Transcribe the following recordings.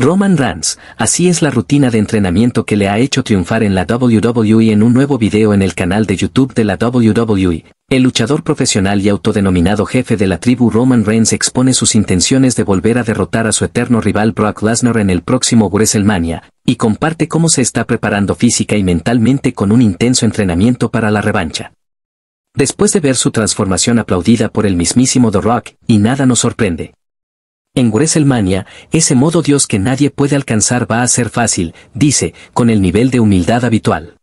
Roman Reigns, así es la rutina de entrenamiento que le ha hecho triunfar en la WWE en un nuevo video en el canal de YouTube de la WWE. El luchador profesional y autodenominado jefe de la tribu Roman Reigns expone sus intenciones de volver a derrotar a su eterno rival Brock Lesnar en el próximo WrestleMania, y comparte cómo se está preparando física y mentalmente con un intenso entrenamiento para la revancha. Después de ver su transformación aplaudida por el mismísimo The Rock, y nada nos sorprende. En Wrestlemania, ese modo Dios que nadie puede alcanzar va a ser fácil, dice, con el nivel de humildad habitual.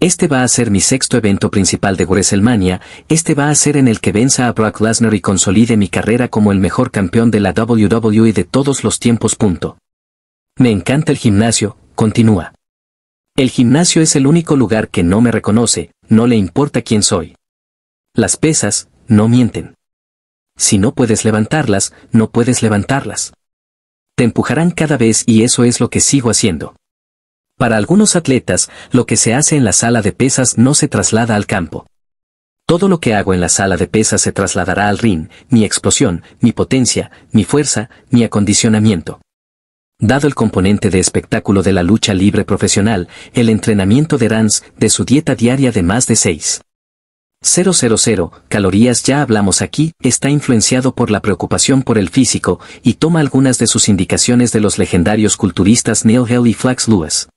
Este va a ser mi sexto evento principal de Wrestlemania, este va a ser en el que venza a Brock Lesnar y consolide mi carrera como el mejor campeón de la WWE de todos los tiempos. Me encanta el gimnasio, continúa. El gimnasio es el único lugar que no me reconoce, no le importa quién soy. Las pesas, no mienten si no puedes levantarlas, no puedes levantarlas. Te empujarán cada vez y eso es lo que sigo haciendo. Para algunos atletas, lo que se hace en la sala de pesas no se traslada al campo. Todo lo que hago en la sala de pesas se trasladará al ring, mi explosión, mi potencia, mi fuerza, mi acondicionamiento. Dado el componente de espectáculo de la lucha libre profesional, el entrenamiento de Rans de su dieta diaria de más de 6. 000, calorías ya hablamos aquí, está influenciado por la preocupación por el físico, y toma algunas de sus indicaciones de los legendarios culturistas Neil Hill y Flax Lewis.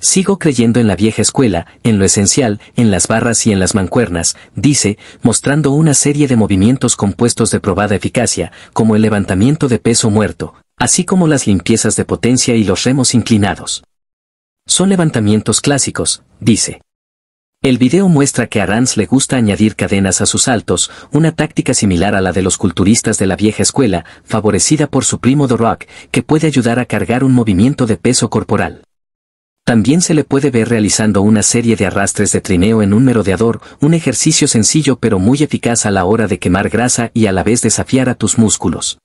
Sigo creyendo en la vieja escuela, en lo esencial, en las barras y en las mancuernas, dice, mostrando una serie de movimientos compuestos de probada eficacia, como el levantamiento de peso muerto, así como las limpiezas de potencia y los remos inclinados. Son levantamientos clásicos, dice. El video muestra que a Rance le gusta añadir cadenas a sus saltos, una táctica similar a la de los culturistas de la vieja escuela, favorecida por su primo The que puede ayudar a cargar un movimiento de peso corporal. También se le puede ver realizando una serie de arrastres de trineo en un merodeador, un ejercicio sencillo pero muy eficaz a la hora de quemar grasa y a la vez desafiar a tus músculos.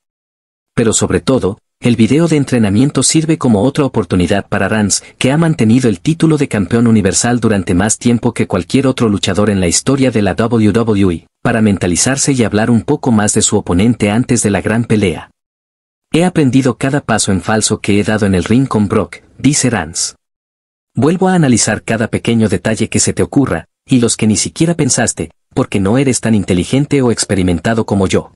Pero sobre todo, el video de entrenamiento sirve como otra oportunidad para Rance, que ha mantenido el título de campeón universal durante más tiempo que cualquier otro luchador en la historia de la WWE, para mentalizarse y hablar un poco más de su oponente antes de la gran pelea. He aprendido cada paso en falso que he dado en el ring con Brock, dice Rance. Vuelvo a analizar cada pequeño detalle que se te ocurra, y los que ni siquiera pensaste, porque no eres tan inteligente o experimentado como yo.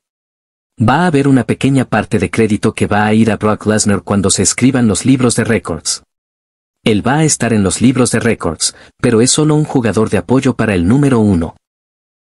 Va a haber una pequeña parte de crédito que va a ir a Brock Lesnar cuando se escriban los libros de récords. Él va a estar en los libros de récords, pero es solo un jugador de apoyo para el número uno.